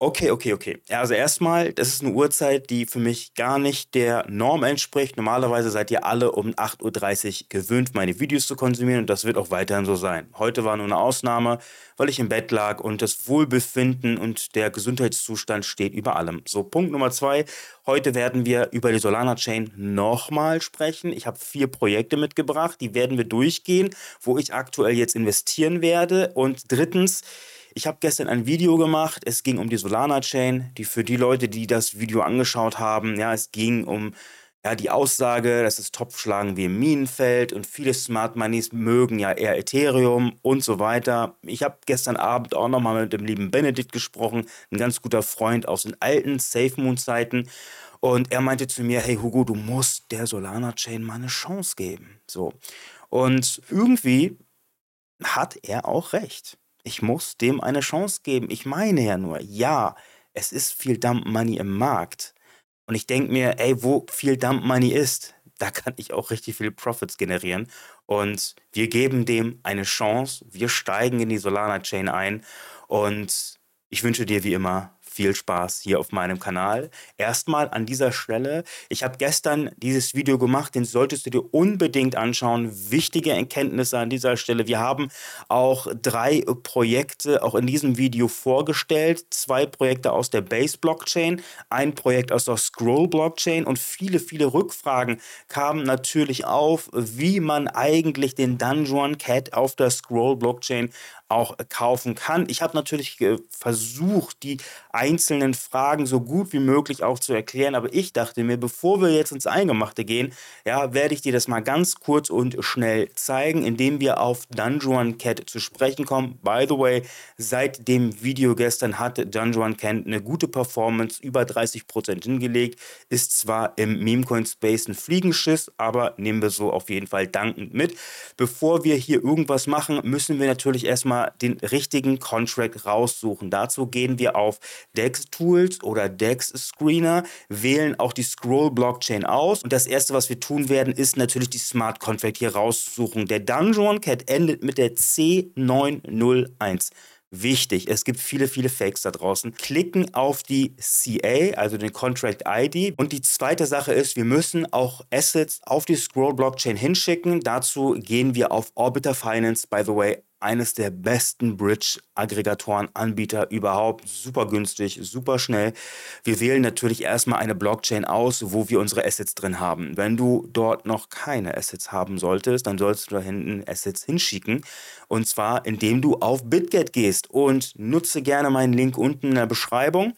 Okay, okay, okay. Also erstmal, das ist eine Uhrzeit, die für mich gar nicht der Norm entspricht. Normalerweise seid ihr alle um 8.30 Uhr gewöhnt, meine Videos zu konsumieren und das wird auch weiterhin so sein. Heute war nur eine Ausnahme, weil ich im Bett lag und das Wohlbefinden und der Gesundheitszustand steht über allem. So, Punkt Nummer zwei. Heute werden wir über die Solana Chain nochmal sprechen. Ich habe vier Projekte mitgebracht, die werden wir durchgehen, wo ich aktuell jetzt investieren werde. Und drittens, ich habe gestern ein Video gemacht. Es ging um die Solana Chain, die für die Leute, die das Video angeschaut haben, ja, es ging um ja, die Aussage, dass es Topfschlagen wie im Minenfeld und viele Smart Moneys mögen ja eher Ethereum und so weiter. Ich habe gestern Abend auch nochmal mit dem lieben Benedikt gesprochen, ein ganz guter Freund aus den alten Safe Moon Zeiten. Und er meinte zu mir, hey Hugo, du musst der Solana Chain mal eine Chance geben. So. Und irgendwie hat er auch recht. Ich muss dem eine Chance geben. Ich meine ja nur, ja, es ist viel Dump Money im Markt. Und ich denke mir, ey, wo viel Dump Money ist, da kann ich auch richtig viel Profits generieren. Und wir geben dem eine Chance. Wir steigen in die Solana Chain ein. Und ich wünsche dir wie immer viel Spaß hier auf meinem Kanal. Erstmal an dieser Stelle, ich habe gestern dieses Video gemacht, den solltest du dir unbedingt anschauen. Wichtige Erkenntnisse an dieser Stelle. Wir haben auch drei Projekte auch in diesem Video vorgestellt. Zwei Projekte aus der Base-Blockchain, ein Projekt aus der Scroll-Blockchain und viele, viele Rückfragen kamen natürlich auf, wie man eigentlich den Dungeon Cat auf der Scroll-Blockchain auch äh, kaufen kann. Ich habe natürlich äh, versucht, die einzelnen Fragen so gut wie möglich auch zu erklären, aber ich dachte mir, bevor wir jetzt ins Eingemachte gehen, ja, werde ich dir das mal ganz kurz und schnell zeigen, indem wir auf Dungeon Cat zu sprechen kommen. By the way, seit dem Video gestern hat Dungeon Cat eine gute Performance, über 30% hingelegt, ist zwar im Memecoin Space ein Fliegenschiss, aber nehmen wir so auf jeden Fall dankend mit. Bevor wir hier irgendwas machen, müssen wir natürlich erstmal erstmal den richtigen Contract raussuchen. Dazu gehen wir auf DEX Tools oder DEX Screener, wählen auch die Scroll Blockchain aus und das erste, was wir tun werden, ist natürlich die Smart Contract hier raussuchen. Der Dungeon Cat endet mit der C901 wichtig. Es gibt viele, viele Fakes da draußen. Klicken auf die CA, also den Contract ID. Und die zweite Sache ist, wir müssen auch Assets auf die Scroll Blockchain hinschicken. Dazu gehen wir auf Orbiter Finance, by the way, eines der besten Bridge-Aggregatoren-Anbieter überhaupt. Super günstig, super schnell. Wir wählen natürlich erstmal eine Blockchain aus, wo wir unsere Assets drin haben. Wenn du dort noch keine Assets haben solltest, dann sollst du da hinten Assets hinschicken und zwar, indem du auf BitGet gehst und nutze gerne meinen Link unten in der Beschreibung.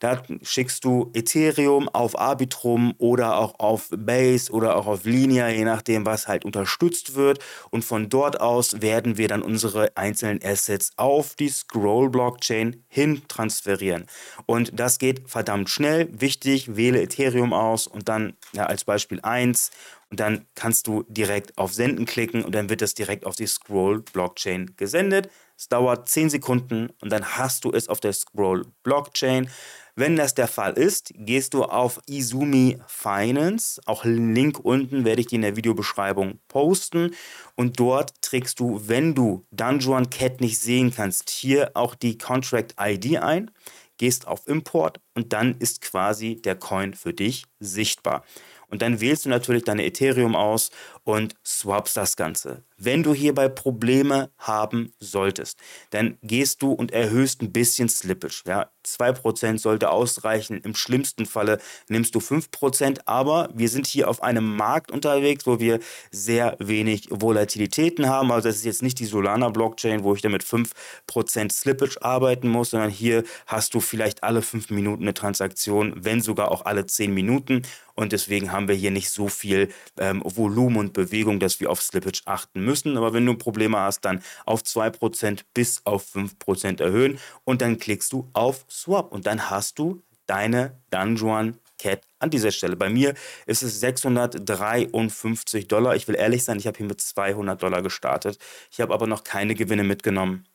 Da schickst du Ethereum auf Arbitrum oder auch auf Base oder auch auf Linia, je nachdem, was halt unterstützt wird. Und von dort aus werden wir dann unsere einzelnen Assets auf die Scroll-Blockchain hin transferieren. Und das geht verdammt schnell. Wichtig, wähle Ethereum aus und dann ja, als Beispiel 1 und dann kannst du direkt auf Senden klicken und dann wird das direkt auf die Scroll Blockchain gesendet. Es dauert 10 Sekunden und dann hast du es auf der Scroll Blockchain. Wenn das der Fall ist, gehst du auf Izumi Finance, auch den Link unten werde ich dir in der Videobeschreibung posten und dort trägst du, wenn du Dungeon Cat nicht sehen kannst, hier auch die Contract ID ein, gehst auf Import und dann ist quasi der Coin für dich sichtbar. Und dann wählst du natürlich deine Ethereum aus und swaps das Ganze. Wenn du hierbei Probleme haben solltest, dann gehst du und erhöhst ein bisschen Slippage. Ja, 2% sollte ausreichen. Im schlimmsten Falle nimmst du 5%, aber wir sind hier auf einem Markt unterwegs, wo wir sehr wenig Volatilitäten haben. Also das ist jetzt nicht die Solana Blockchain, wo ich damit 5% Slippage arbeiten muss, sondern hier hast du vielleicht alle 5 Minuten eine Transaktion, wenn sogar auch alle 10 Minuten. Und deswegen haben wir hier nicht so viel ähm, Volumen und Bewegung, dass wir auf Slippage achten müssen. Aber wenn du Probleme hast, dann auf 2% bis auf 5% erhöhen und dann klickst du auf Swap und dann hast du deine Dungeon Cat an dieser Stelle. Bei mir ist es 653 Dollar. Ich will ehrlich sein, ich habe hier mit 200 Dollar gestartet. Ich habe aber noch keine Gewinne mitgenommen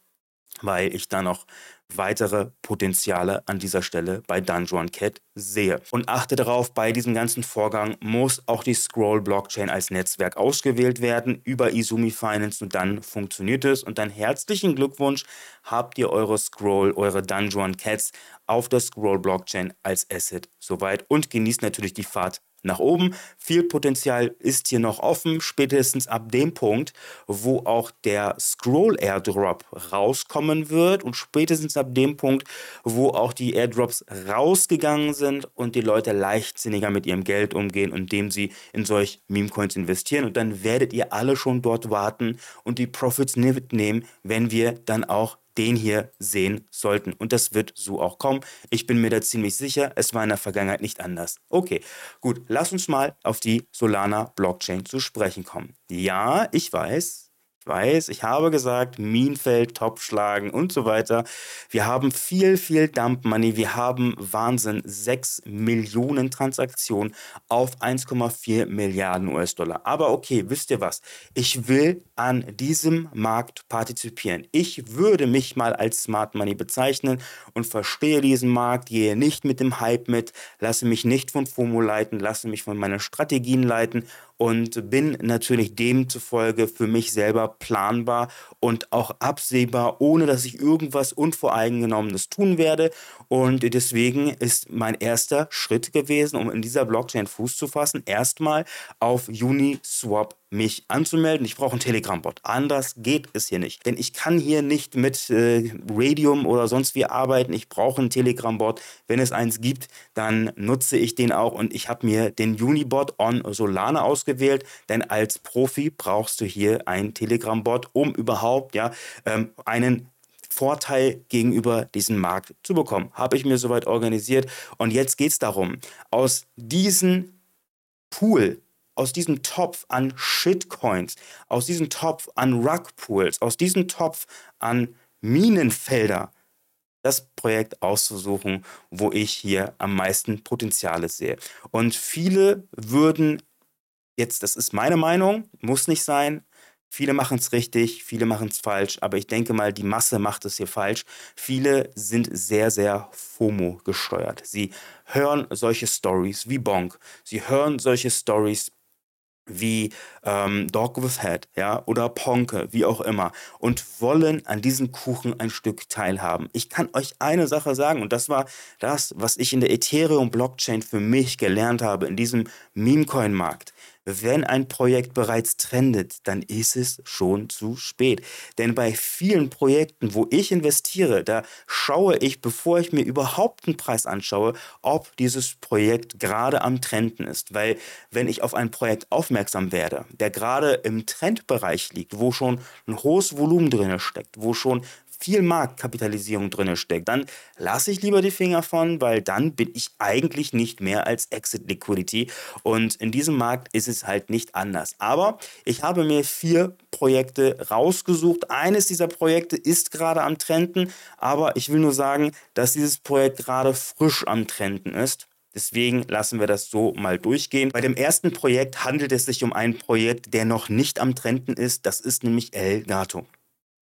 weil ich da noch weitere Potenziale an dieser Stelle bei Dungeon Cat sehe. Und achte darauf, bei diesem ganzen Vorgang muss auch die Scroll Blockchain als Netzwerk ausgewählt werden über Izumi Finance und dann funktioniert es. Und dann herzlichen Glückwunsch, habt ihr eure Scroll, eure Dungeon Cats auf der Scroll Blockchain als Asset soweit und genießt natürlich die Fahrt nach oben. Viel Potenzial ist hier noch offen, spätestens ab dem Punkt, wo auch der Scroll Airdrop rauskommen wird und spätestens ab dem Punkt, wo auch die Airdrops rausgegangen sind und die Leute leichtsinniger mit ihrem Geld umgehen, indem sie in solch Meme-Coins investieren. Und dann werdet ihr alle schon dort warten und die Profits mitnehmen, wenn wir dann auch den hier sehen sollten. Und das wird so auch kommen. Ich bin mir da ziemlich sicher, es war in der Vergangenheit nicht anders. Okay, gut, lass uns mal auf die Solana-Blockchain zu sprechen kommen. Ja, ich weiß, ich weiß, ich habe gesagt, Minenfeld, Topfschlagen und so weiter. Wir haben viel, viel Dump Money. Wir haben Wahnsinn, 6 Millionen Transaktionen auf 1,4 Milliarden US-Dollar. Aber okay, wisst ihr was? Ich will an diesem Markt partizipieren. Ich würde mich mal als Smart Money bezeichnen und verstehe diesen Markt, gehe nicht mit dem Hype mit, lasse mich nicht von FOMO leiten, lasse mich von meinen Strategien leiten und bin natürlich demzufolge für mich selber planbar und auch absehbar, ohne dass ich irgendwas Unvoreingenommenes tun werde. Und deswegen ist mein erster Schritt gewesen, um in dieser Blockchain Fuß zu fassen, erstmal auf Uniswap mich anzumelden. Ich brauche einen Telegram-Bot. Anders geht es hier nicht. Denn ich kann hier nicht mit äh, Radium oder sonst wie arbeiten. Ich brauche einen Telegram-Bot. Wenn es eins gibt, dann nutze ich den auch. Und ich habe mir den Unibot on Solana ausgewählt. Denn als Profi brauchst du hier einen Telegram-Bot, um überhaupt ja, ähm, einen Vorteil gegenüber diesem Markt zu bekommen. Habe ich mir soweit organisiert. Und jetzt geht es darum, aus diesem Pool aus diesem Topf an Shitcoins, aus diesem Topf an Rugpools, aus diesem Topf an Minenfelder das Projekt auszusuchen, wo ich hier am meisten Potenziale sehe. Und viele würden jetzt, das ist meine Meinung, muss nicht sein. Viele machen es richtig, viele machen es falsch, aber ich denke mal, die Masse macht es hier falsch. Viele sind sehr, sehr FOMO gesteuert. Sie hören solche Stories wie Bonk. Sie hören solche Stories wie ähm, Dog with Head, ja, oder Ponke, wie auch immer, und wollen an diesem Kuchen ein Stück teilhaben. Ich kann euch eine Sache sagen, und das war das, was ich in der Ethereum-Blockchain für mich gelernt habe, in diesem Memecoin-Markt. Wenn ein Projekt bereits trendet, dann ist es schon zu spät. Denn bei vielen Projekten, wo ich investiere, da schaue ich, bevor ich mir überhaupt einen Preis anschaue, ob dieses Projekt gerade am Trenden ist. Weil wenn ich auf ein Projekt aufmerksam werde, der gerade im Trendbereich liegt, wo schon ein hohes Volumen drin steckt, wo schon viel Marktkapitalisierung drin steckt, dann lasse ich lieber die Finger von, weil dann bin ich eigentlich nicht mehr als Exit Liquidity. Und in diesem Markt ist es halt nicht anders. Aber ich habe mir vier Projekte rausgesucht. Eines dieser Projekte ist gerade am Trenden, aber ich will nur sagen, dass dieses Projekt gerade frisch am Trenden ist. Deswegen lassen wir das so mal durchgehen. Bei dem ersten Projekt handelt es sich um ein Projekt, der noch nicht am Trenden ist. Das ist nämlich Elgato.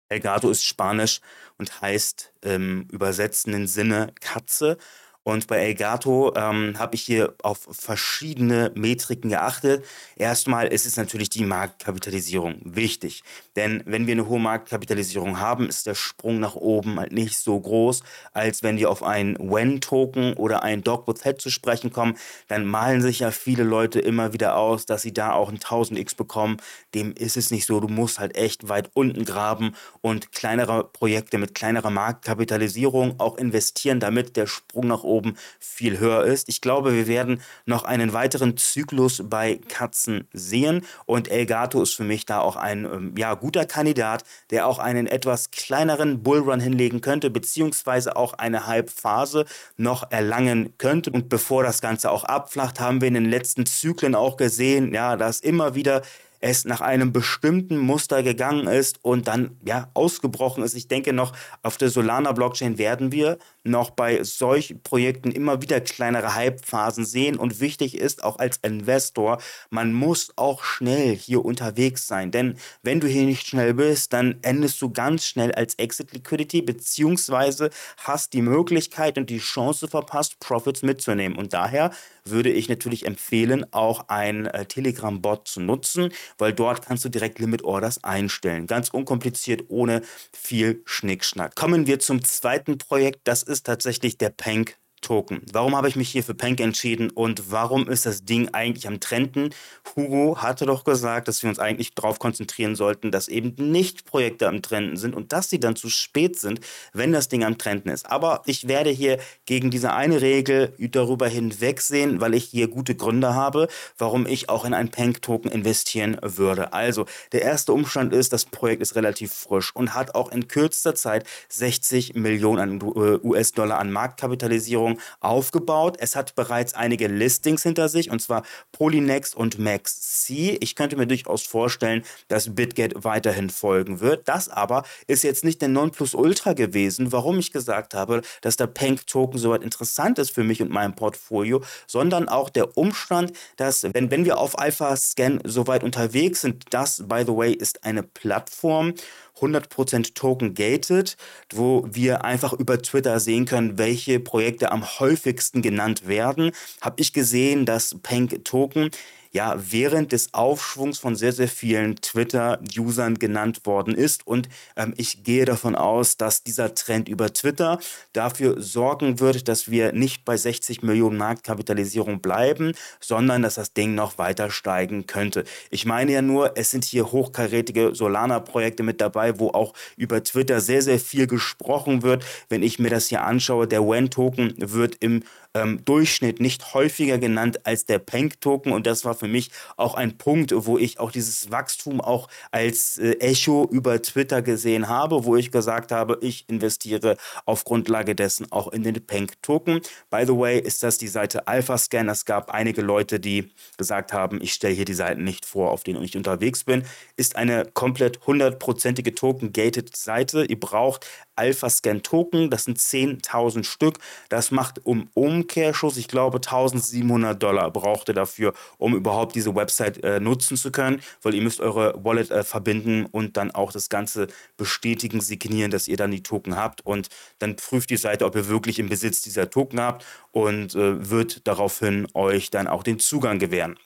Elgato ist Spanisch und heißt im ähm, übersetzenden Sinne Katze. Und bei Elgato ähm, habe ich hier auf verschiedene Metriken geachtet. Erstmal ist es natürlich die Marktkapitalisierung wichtig. Denn wenn wir eine hohe Marktkapitalisierung haben, ist der Sprung nach oben halt nicht so groß, als wenn wir auf einen When-Token oder einen Dog with Head zu sprechen kommen. Dann malen sich ja viele Leute immer wieder aus, dass sie da auch ein 1000x bekommen. Dem ist es nicht so. Du musst halt echt weit unten graben und kleinere Projekte mit kleinerer Marktkapitalisierung auch investieren, damit der Sprung nach oben oben viel höher ist. Ich glaube, wir werden noch einen weiteren Zyklus bei Katzen sehen und Elgato ist für mich da auch ein ähm, ja, guter Kandidat, der auch einen etwas kleineren Bullrun hinlegen könnte, beziehungsweise auch eine Halbphase noch erlangen könnte. Und bevor das Ganze auch abflacht, haben wir in den letzten Zyklen auch gesehen, ja, dass immer wieder es nach einem bestimmten Muster gegangen ist und dann ja ausgebrochen ist. Ich denke noch, auf der Solana Blockchain werden wir noch bei solchen Projekten immer wieder kleinere hype sehen und wichtig ist auch als Investor, man muss auch schnell hier unterwegs sein, denn wenn du hier nicht schnell bist, dann endest du ganz schnell als Exit Liquidity beziehungsweise hast die Möglichkeit und die Chance verpasst, Profits mitzunehmen und daher würde ich natürlich empfehlen, auch ein äh, Telegram-Bot zu nutzen, weil dort kannst du direkt Limit Orders einstellen. Ganz unkompliziert, ohne viel Schnickschnack. Kommen wir zum zweiten Projekt. Das ist tatsächlich der Pank Token. Warum habe ich mich hier für Pank entschieden und warum ist das Ding eigentlich am Trenden? Hugo hatte doch gesagt, dass wir uns eigentlich darauf konzentrieren sollten, dass eben nicht Projekte am Trenden sind und dass sie dann zu spät sind, wenn das Ding am Trenden ist. Aber ich werde hier gegen diese eine Regel darüber hinwegsehen, weil ich hier gute Gründe habe, warum ich auch in einen Pank-Token investieren würde. Also, der erste Umstand ist, das Projekt ist relativ frisch und hat auch in kürzester Zeit 60 Millionen äh, US-Dollar an Marktkapitalisierung Plattform aufgebaut. Es hat bereits einige Listings hinter sich, und zwar Polynext und MaxC. Ich könnte mir durchaus vorstellen, dass BitGet weiterhin folgen wird. Das aber ist jetzt nicht der Nonplusultra gewesen, warum ich gesagt habe, dass der Pank-Token so weit interessant ist für mich und mein Portfolio, sondern auch der Umstand, dass, wenn, wenn wir auf Alpha-Scan weit unterwegs sind, das, by the way, ist eine Plattform, 100% Token gated, wo wir einfach über Twitter sehen können, welche Projekte am am häufigsten genannt werden, habe ich gesehen, dass Pank Token ja während des Aufschwungs von sehr, sehr vielen Twitter-Usern genannt worden ist. Und ähm, ich gehe davon aus, dass dieser Trend über Twitter dafür sorgen wird, dass wir nicht bei 60 Millionen Marktkapitalisierung bleiben, sondern dass das Ding noch weiter steigen könnte. Ich meine ja nur, es sind hier hochkarätige Solana-Projekte mit dabei, wo auch über Twitter sehr, sehr viel gesprochen wird. Wenn ich mir das hier anschaue, der wan token wird im ähm, Durchschnitt nicht häufiger genannt als der Pank-Token. Und das war für mich auch ein Punkt, wo ich auch dieses Wachstum auch als äh, Echo über Twitter gesehen habe, wo ich gesagt habe, ich investiere auf Grundlage dessen auch in den Pank-Token. By the way, ist das die Seite AlphaScan. Es gab einige Leute, die gesagt haben, ich stelle hier die Seiten nicht vor, auf denen ich unterwegs bin. Ist eine komplett hundertprozentige Token-Gated Seite. Ihr braucht Alpha-Scan-Token. Das sind 10.000 Stück. Das macht um Umkehrschuss, ich glaube, 1.700 Dollar braucht ihr dafür, um überhaupt diese Website äh, nutzen zu können, weil ihr müsst eure Wallet äh, verbinden und dann auch das Ganze bestätigen, signieren, dass ihr dann die Token habt und dann prüft die Seite, ob ihr wirklich im Besitz dieser Token habt und äh, wird daraufhin euch dann auch den Zugang gewähren.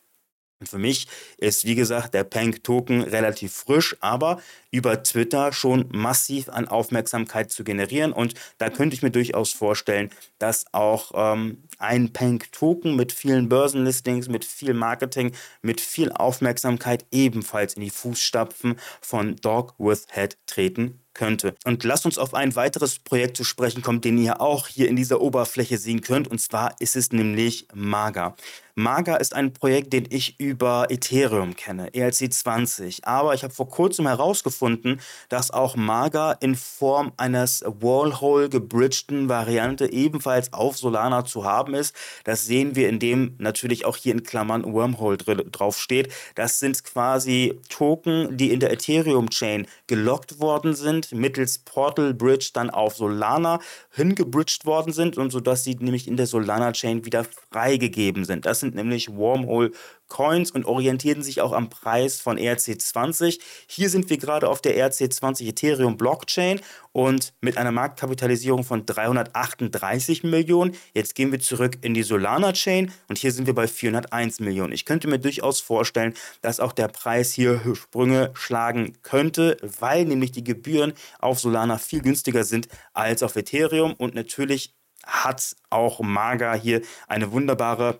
Für mich ist, wie gesagt, der Pank-Token relativ frisch, aber über Twitter schon massiv an Aufmerksamkeit zu generieren. Und da könnte ich mir durchaus vorstellen, dass auch ähm, ein Pank-Token mit vielen Börsenlistings, mit viel Marketing, mit viel Aufmerksamkeit ebenfalls in die Fußstapfen von Dog with Head treten könnte. Und lasst uns auf ein weiteres Projekt zu sprechen kommen, den ihr auch hier in dieser Oberfläche sehen könnt. Und zwar ist es nämlich Maga. Maga ist ein Projekt, den ich über Ethereum kenne, ERC20. Aber ich habe vor kurzem herausgefunden, dass auch Maga in Form eines Wallhole gebridgten Variante ebenfalls auf Solana zu haben ist. Das sehen wir, indem natürlich auch hier in Klammern Wormhole draufsteht. Das sind quasi Token, die in der Ethereum-Chain gelockt worden sind Client mittels Portal Bridge dann auf Solana hingebridged worden sind und sodass sie nämlich in der Solana Chain wieder freigegeben sind. Das sind nämlich Wormhole Coins und orientierten sich auch am Preis von ERC20. Hier sind wir gerade auf der ERC20 Ethereum Blockchain und mit einer Marktkapitalisierung von 338 Millionen. Jetzt gehen wir zurück in die Solana Chain und hier sind wir bei 401 Millionen. Ich könnte mir durchaus vorstellen, dass auch der Preis hier Sprünge schlagen könnte, weil nämlich die Gebühren auf Solana viel günstiger sind als auf Ethereum und natürlich hat auch Maga hier eine wunderbare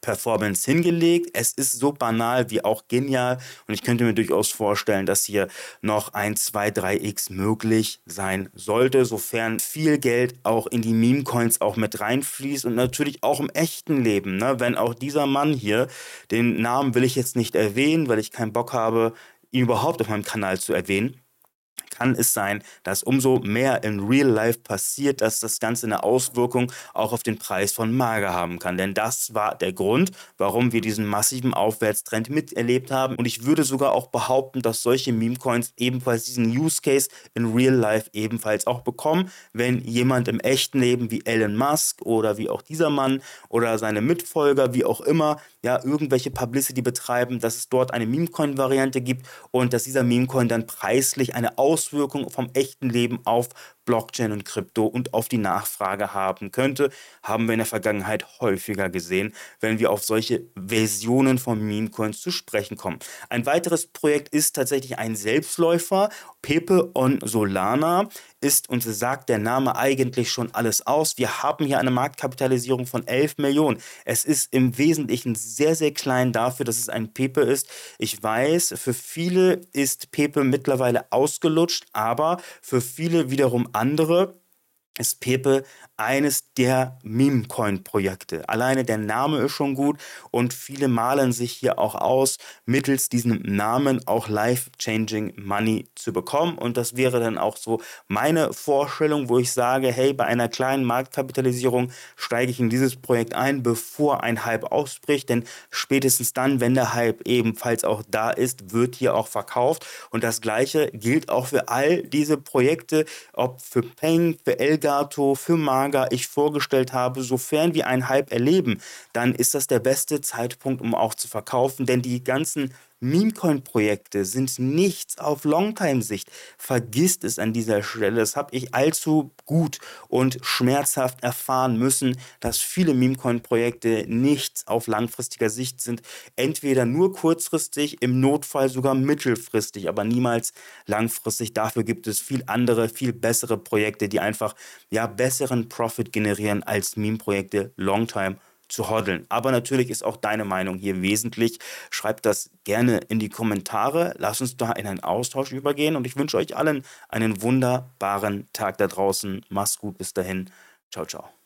Performance hingelegt. Es ist so banal wie auch genial und ich könnte mir durchaus vorstellen, dass hier noch ein 2, 3x möglich sein sollte, sofern viel Geld auch in die Meme-Coins auch mit reinfließt und natürlich auch im echten Leben. Ne? Wenn auch dieser Mann hier, den Namen will ich jetzt nicht erwähnen, weil ich keinen Bock habe, ihn überhaupt auf meinem Kanal zu erwähnen, kann es sein, dass umso mehr in Real Life passiert, dass das Ganze eine Auswirkung auch auf den Preis von Mager haben kann. Denn das war der Grund, warum wir diesen massiven Aufwärtstrend miterlebt haben. Und ich würde sogar auch behaupten, dass solche Meme-Coins ebenfalls diesen Use Case in Real Life ebenfalls auch bekommen, wenn jemand im echten Leben wie Elon Musk oder wie auch dieser Mann oder seine Mitfolger, wie auch immer, ja, irgendwelche Publicity betreiben, dass es dort eine Meme-Coin-Variante gibt und dass dieser Meme-Coin dann preislich eine Auswirkung Auswirkungen vom echten Leben auf Blockchain und Krypto und auf die Nachfrage haben könnte, haben wir in der Vergangenheit häufiger gesehen, wenn wir auf solche Versionen von Meme Coins zu sprechen kommen. Ein weiteres Projekt ist tatsächlich ein Selbstläufer. Pepe on Solana ist und sagt der Name eigentlich schon alles aus. Wir haben hier eine Marktkapitalisierung von 11 Millionen. Es ist im Wesentlichen sehr, sehr klein dafür, dass es ein Pepe ist. Ich weiß, für viele ist Pepe mittlerweile ausgelutscht, aber für viele wiederum andere ist Pepe eines der Meme-Coin-Projekte. Alleine der Name ist schon gut und viele malen sich hier auch aus, mittels diesem Namen auch life-changing Money zu bekommen. Und das wäre dann auch so meine Vorstellung, wo ich sage, hey, bei einer kleinen Marktkapitalisierung steige ich in dieses Projekt ein, bevor ein Hype ausbricht. Denn spätestens dann, wenn der Hype ebenfalls auch da ist, wird hier auch verkauft. Und das Gleiche gilt auch für all diese Projekte, ob für Peng, für LG, Elgato, für Mager ich vorgestellt habe, sofern wir einen Hype erleben, dann ist das der beste Zeitpunkt, um auch zu verkaufen. Denn die ganzen Memecoin-Projekte sind nichts auf Longtime-Sicht. Vergisst es an dieser Stelle. Das habe ich allzu gut und schmerzhaft erfahren müssen, dass viele Memecoin-Projekte nichts auf langfristiger Sicht sind. Entweder nur kurzfristig, im Notfall sogar mittelfristig, aber niemals langfristig. Dafür gibt es viel andere, viel bessere Projekte, die einfach ja, besseren Profit generieren als Meme-Projekte Longtime. projekte zu hodeln. Aber natürlich ist auch deine Meinung hier wesentlich. Schreib das gerne in die Kommentare. Lass uns da in einen Austausch übergehen und ich wünsche euch allen einen wunderbaren Tag da draußen. Mach's gut, bis dahin. Ciao, ciao.